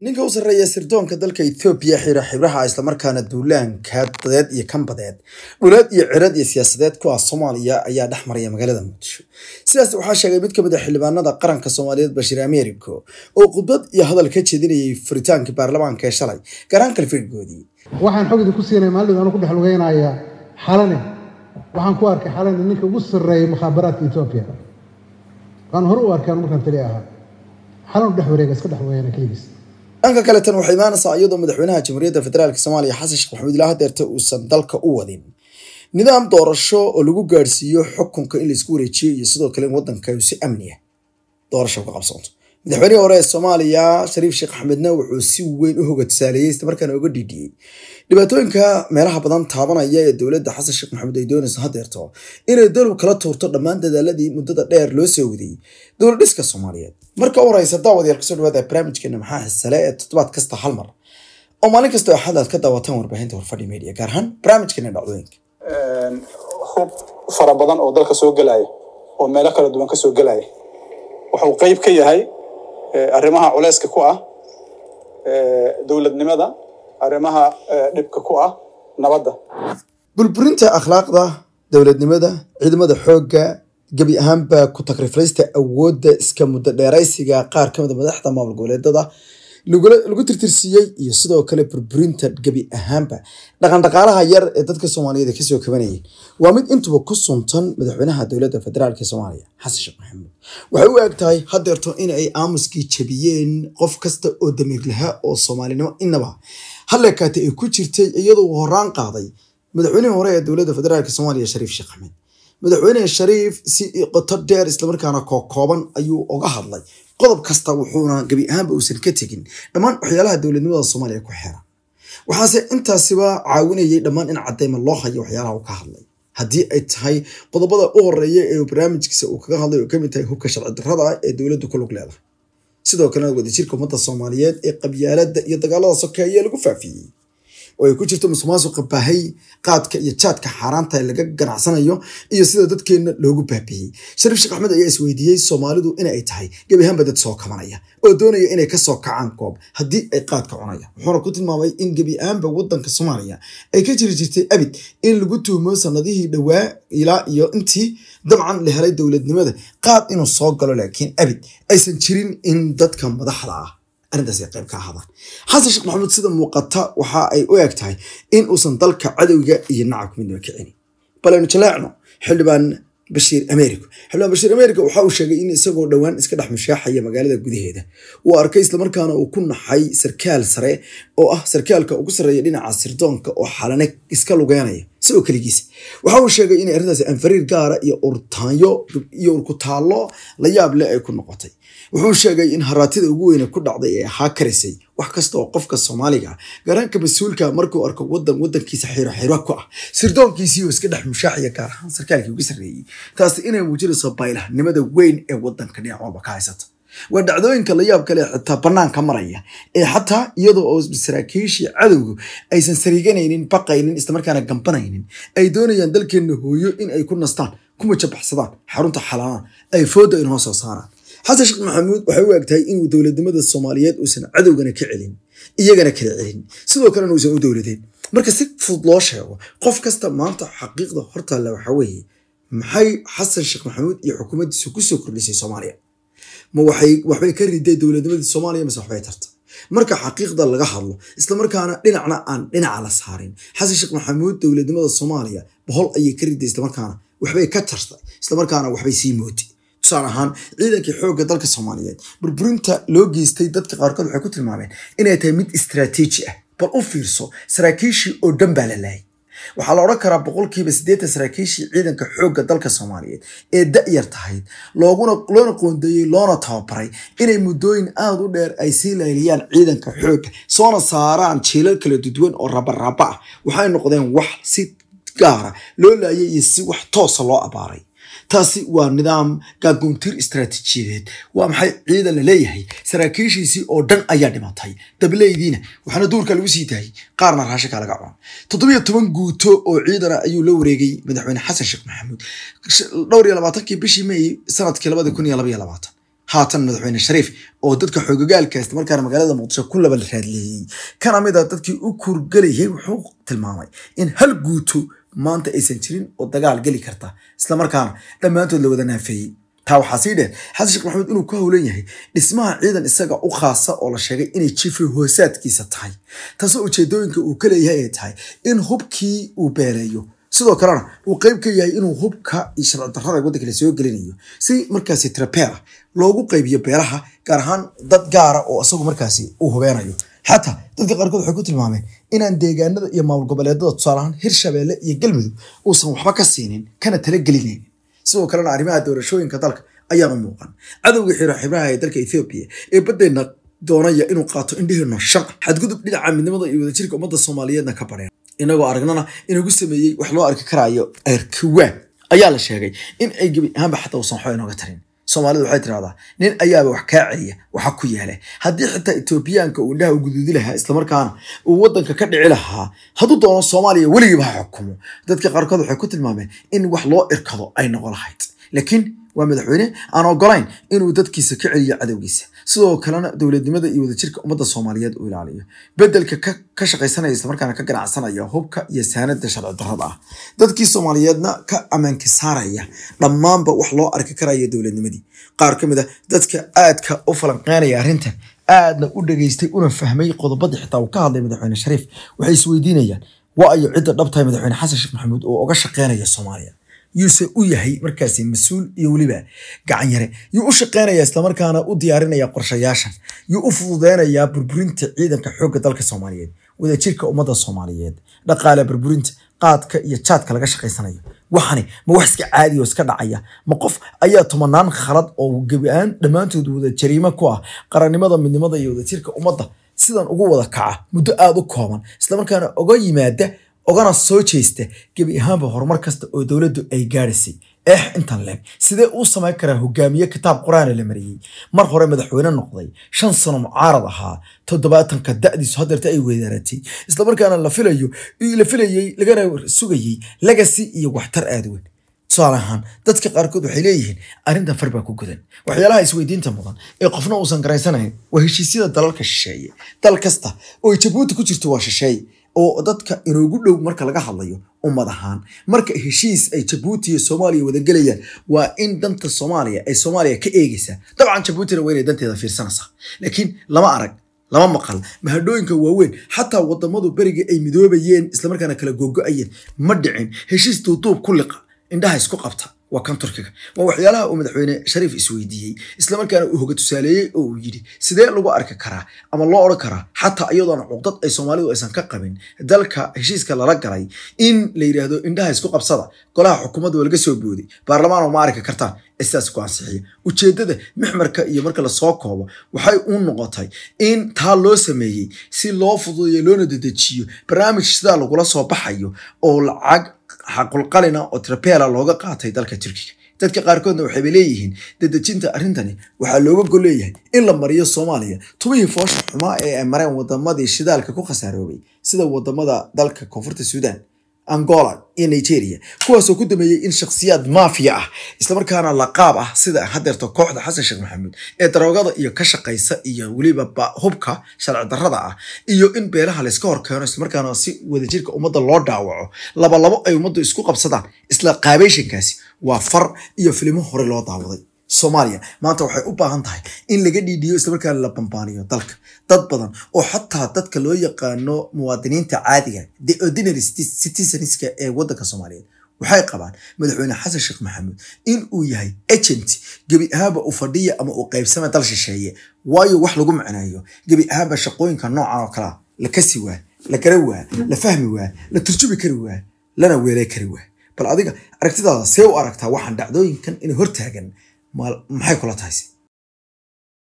ninka u sarreeya sirdoonka dalka etoobiya xira xibraha islamarkaana duulaanka dadeed iyo kanbadeed dhuleed iyo cirad iyo siyaasadeed ku kuwaas soomaaliya ayaa dhex maraya magaalada muqdisho sidaas waxaa sheegay mid ka mid a ah xildhibaanada qaranka soomaaliyeed bashiir ameeriko oo khudbad iyo hadal ka jeedinayay furitaanka baarlamaanka ee shalay garaan kalfiirgoodii waxaan xog idin ku siinay maalidod anu ku dhex lugeynayaa xalane waxaan ku arkay xalane ninka ugu sarreeya mukhaabaraadka etoobiya waan hore u arkaan markaan tali ahaa xalan u dhex wareega iska dhex wareena keligiis dhanka kale tan waxay imaanaysaa iyadoo madaxweynaha jamhuuriyadda federaalka soomaaliya xasan sheekh maxamuud ilaa hadeerte uusan dalka u wadin nidaam doorasho oo lagu gaadhsiiyo xukunka in laisku wareejiyo iyo sidoo kale in waddanka si amniya ah. doorasho ka qabsanto madaxweynihii hore ee soomaaliya shariif sheekh axmedna wuxuu si weyn u hogasaaleeyey isla markaana uga dhiidhiyey dhibaatooyinka meelaha badan taabanaya ee dowladda xasan sheekh maxamuud ay doonaysa hadeerto inay dalub kala tuurto dhammaan dadaaladii muddada dheer loo soo wadayey dowladhiska soomaaliyeed marka u horeysa daawadayaal kusoo dhawaada barnaamijkeena maxaa hisale ee toddobaad kasta hal mar oo maalin kastoo axad aad ka daawataan warbaahinta warfadhi media gaar ahaan barnaamijkeena dhacdooyinka ehm, hub fara badan oo dalka soo gelaya oo meelo kala duwan ka soo gelaya wuxuu qeyb ka yahay eh, arrimaha culeyska ku ah eh, dowladnimada arrimaha eh, dhibka ku ah nabadda burburinta akhlaaqda dowladnimada ciidamada xoogga gebi ahaanba ku takrifraysta awoodda iska muddo dheeraysiga qaar kamida ah madaxda maamul goboleedada lagu tirtirsiiyey iyo sidoo kale burburinta gebi ahaanba dhaqandhaqaalaha yar ee dadka soomaaliyeed kasoo kabanayay waa mid intuba ku suntan madaxweynaha dowladda federaalk soomaaliya xasan sheekh maxamuud waxay u eg tahay hadeerto inay aamuskii jabiyeen qof kasta oo damiir lahaa oo soomaalinimo inaba halleekaate ay ku jirtay iyadoo horaan qaaday madaxweynihii hore ee dowladda federaalk soomaaliya shariif sheekh axmed madaxweyne shariif si e qoto dheer islamarkaana kookooban ayuu oga hadlay qodob kasta wuxuuna gebi ahaanba uusan ka tegin dhammaan waxyaalaha dowladnimada soomaaliya ku xeera waxaase intaasiba caawinayay dhammaan in cadeyma loo hayo waxyaalaha uu ka hadlay haddii ay tahay qodobada u horeeya ee barnaamijkiisa uu kaga hadlay oo kamid tahay hubka sharci darrada ee dowladdu ku lug leedahay sidoo kalena wadajirka ummadda soomaaliyeed ee qabyaaladda iyo dagaalada sokeeya lagu faafiyey oo ay ku jirto musuqmaasuqa baahay qaadka iyo jaadka xaaraanta laga ganacsanayo iyo sida dadkeenna loogu baabiyey shariif sheekh axmed ayaa isweydiiyey soomaalidu in ay tahay gebi ahaanba dad soo kabanaya oo doonaya inay kasoo kacaan goob haddii ay qaadka cunayaan wuxuuna ku tilmaamay in gebi ahaanba wadanka soomaaliya ay ka jiri jirtay abid in lagu tuhmo sanadihii dhowaa ilaa iyo intii dabcan la helay dowladnimada qaad inuu soo galo laakiin abid aysan jirin in dadka madaxda ah arintaasa ay qayb ka ahaadaan xasan sheekh maxamuud sida muuqata waxa ay u eg tahay in uusan dalka cadowga iyo nacabka midnaba bal aynu jaleecno xildhibaan bashiir ameeriko xildhibaan bashiir ameeriko waxa uu sheegay in isagoo dhowaan iska dhex mushaaxaya magaalada gudaheeda uu arkay islamarkaana uu ku naxay sarkaal sare oo ah sarkaalka ugu sarreeya dhinaca sirdoonka oo xalane iska lugeynaya isagoo kligiisa waxa uu sheegay inay arrintaasi anfariir gaara iyo urtaanyo iyo urkutaallo la yaab leh ay ku noqotay wuxuu sheegay in haraatida ugu weyne ku dhacday ee ahaa karisay wax kasta oo qofka soomaaliga garaanka mas-uulka markuu arko wadan wadankiisa xiroxiro ku ah sirdoonkiisii oo iska dhex mushaaxiya gaar ahaan sarkaalkii ugu sarreeyey taasi inay muujinayso baylahnimada weyn ee wadanka dhinacwalba ka haysata waa dhacdooyinka la yaab kale xitaa banaanka maraya ee xataa iyadoo oo saraakiishii cadowgu aysan sariiganaynin baqaynin islamarkaana gambanaynin ay doonayaan dalkeenna hooyo in ay ku nastaan kuma jabaxsadaan xarunta xalaalaan ay fooda in hoosoo saaraan xasan sheekh maxamuud waxay u egtahay inuu dowladnimada soomaaliyeed uusan cadowgana ka celin iyagana kala celin sidoo kalena uusan u dowladeen marka si fudud loo sheego qof kasta maanta xaqiiqda hortaalla waxaa weeye maxay xasan sheekh maxamuud iyo xukuumaddiisa kusoo kordhisay soomaaliya ma waxbay ka riday dowladnimadii soomaaliya mise waxbay tarta marka xaqiiqda laga hadlo islamarkaana dhinacna aan dhinaca la saarin xasan sheekh maxamuud dowladnimada soomaaliya bohol ayay ka riday islamarkaana waxbay ka tartay islamarkaana waxbay sii mootay tusaal ahaan ciidankii xoogga dalka soomaaliyeed burburinta loo geystay dadka qaarkood waxay ku tilmaameen inay tahay mid istaraatiiji ah bal u fiirso saraakiishii oo dhan baa la laayay waxaa la odhan karaa boqolkiiba sideetan saraakiishii ciidanka xoogga dalka soomaaliyeed ee da-yar tahayd loona qoondeeyey loona tababaray inay muddooyin aada u dheer ay sii layliyaan ciidanka xoogga soona saaraan jielal kala duduwan oo rabaraaba ah waxay noqdeen wax si gaara loo laayay iyo si wax toosa ah loo abaaray taasi waa nidaam gaagoontir istraatiijiyadeed waa maxay ciidan la leeyahay saraakiishiisii oo dhan ayaa dhimatay dableydiina waxaana duurka lagu sii daayay qaarna raashinka laga cuna toddobiyo toban guuto oo ciidana ayuu la wareegay madaxweyne xasan sheekh maxamuud dhowr iyo labaatankii bishii may sanadkii labadi kun iyo laba labaatan haatan madaxweyne shariif oo dadka xoogagaalkaasta markaana magaalada muqdisho ku laba raadleeyey kana mid a ah dadkii u kurgelayay wuxuu tilmaamay in hal guuto maanta aysan jirin oo dagaal geli karta islamarkaana dhammaantood la wada naafeeyey taa waxaa sii dheer xasan sheekh maxamuud inuu ka howlan yahay dhismaha ciidan isaga u khaasa oo la sheegay inay jifi hoosaadkiisa tahay taasoo ujeedooyinka uu ka leeyahay ay tahay in hubkii uu beeleeyo sidoo kalena uu qeyb ka yahay inuu hubka iyo sharcidarrada waddanka la soo gelinayo si markaasi trapeer ah, loogu qaybiyo beeraha gaar ahaan dad gaara oo isagu markaasi uu hubeenayo xataa dadka qaarkood waxay ku tilmaameen inaan deegaanada iyo maamul goboleedada hir shabeelle iyo galmudug uusan waxba ka siinin kana talagelinaynin sidoo kalena arrimaha doorashooyinka dalka u muuqan cadowga xiro xibnaha ee dalka ethoobiya ee baddayna doonaya inuu qaato indhaheenna shaqa xadgudub dhinaca midnimada iyo wadajirka ummadda soomaaliyeedna ka badheen inagoo aragnana inugu sameeyey wax loo arki karaayo erkawaan ayaa la sheegay in ay gebi ahaanba xataa uusan waxba inooga tarin soomaalidu waxay tirahdaa nin ayaaba wax kaa celiya waxa ku yeelay haddii xitaa etoobiyaanka uu indhaha u guduudi lahaa islamarkaana uu waddanka ka dhici lahaa hadduu doono soomaaliya weligiiba ha xukumo dadka qaarkood waxay ku tilmaameen in wax loo irkado ay noqo lahayd laakiin waa madaxweyne aan ogolayn inuu dadkiisa ka celiyo cadowgiisa sidoo kalena dowladnimada iyo wadajirka ummadda soomaaliyeed uu ilaaliyo bedelka ka shaqaysanaya islamarkaana ka ganacsanaya hubka iyo saanada sharci darrada ah dadkii soomaaliyeedna ka ammaanka saaraya dhammaanba wax loo arki karaya dowladnimadii qaar ka mid a ah dadka aadka u falanqeynaya arrintan aadna u dhageystay una fahmay qodobadii xitaa uu ka hadlay madaxweyne shariif waxay isweydiinayaan wa ayo cidda dhabtahay madaxweyne xasan sheekh maxamuud uu uga shaqeynaya soomaaliya yuuse u yahay markaas mas-uul iyo weliba gacan yare yuu u shaqeynaya islamarkaana u diyaarinaya qorshayaashan yuu u fududeynayaa burburinta ciidanka xoogga dalka soomaaliyeed wadajirka ummadda soomaaliyeed dhaqaale burburinta qaadka iyo jaadka laga shaqaysanayo waxani ma wax iska caadi oo iska dhacaya ma qof ayaa tobanaan khalad oo gebiaan dhammaantood wada jariimo ku ah qarannimada midnimada iyo wadajirka ummadda sidan ugu wada kaca muddo aada u kooban islamarkaana oga yimaada ogana soo jeesta gebi ahaanba horumar kasta oo dowladdu ay gaadhisay eex eh, intan leeg sidee uu samayn karaa hogaamiye kitaab qur-aana la mariyey mar hore madaxweyne noqday shan sano mucaarad ahaa toddobaatanka da'diisu hadeerta ay weeraaratay islamarkaana la filayo la filayey lagana sugayey lagasi iyo waxtar aad weyn tusaale ahaan dadka qaarkood waxay leeyihiin arrintan far baa ku gudan waxyaalaha isweydiinta mudan ee qofna uusan garaysanayn waa heshiisyada dalalka shisheeye dal kasta oo jabuuti ku jirto waa shisheeye oo dadka inoogu dhow marka laga hadlayo umad ahaan marka heshiis ay jabuuti iyo soomaaliya wadagelayaan waa in danta soomaaliya ay soomaaliya ka eegaysaa dabcan jabuutina waa inay danteeda fiirsanaysaa laakiin lama arag lama maqal mahadhooyinka waaweyn xataa wadamadu beriga ay midoobayeen islamarkaana kala googo ayeen ma dhicin heshiis duuduub ku liqa indhaha isku qabta waa kan turkiga waa waxyaalaha uu madaxweyne shariif isweydiiyey islamarkaana uu hoga tusaaleeyey oo uu yidhi sidee lagu arki karaa ama loo odhan karaa xataa iyadoona cuqdad ay soomaalidu aysan ka qabin dalka heshiiska lala galay in la yidhaahdo indhaha isku qabsada golaha xukuumadda waa laga soo booday baarlamaanoo ma arki kartaan sidaas ku ansixiya ujeedada mixmarka iyo marka lasoo koobo waxay u noqotay in taa loo sameeyey si loo fududeeyo loona dedejiyo barnaamij sidaa lagula soo baxayo oo lacag xaqulqalina oo tirpeela looga qaatay dalka turkiga dadka qaarkoodna waxayba leeyihiin dadejinta arrintani waxaa looga golleeyahay in la mariyo soomaaliya tubihii foosha xumaa ee ay mareen wadamadii shidaalka ku khasaaroobay sida wadamada dalka koonfurta suudan angola iyo nigeria kuwaasoo ku dameeyey in shaksiyaad maafiya ah islamarkaana qaab ah sida hadeerta kooxda xasan sheekh maxamuud ee daroogada iyo ka shaqaysa iyo weliba hubka sharci darada ah iyo in beelaha layska hor keeno islamarkaana si wadajirka ummadda loo dhaawaco labalabo ay ummaddu isku qabsadaan isla qaabeyshankaasi waa far iyo filimo hore loo daawaday soomaaliya maanta waxay u baahan tahay in laga dhiidhiyo islamarkaana la bambaaniyo dalka dad badan oo xataa dadka loo yaqaano muwaadiniinta caadiga ah, the ordinary citizenska ee wadanka soomaaliyeed waxay qabaan madaxweyne xasan sheekh maxamuud in uu yahay agent gebi ahaanba u fadhiya ama uu qaybsama dal shisheeye waayo wax lagu macneeyo gebi ahaanba shaqooyinka noocan oo kalea ah, la kasi waa la garan waa la fahmi waa la turjubi kari waa lana weelay kari waa bal adiga aragtidaada see u aragtaa waxaan dhacdooyinkan inay hortaagan maxay kula tahayse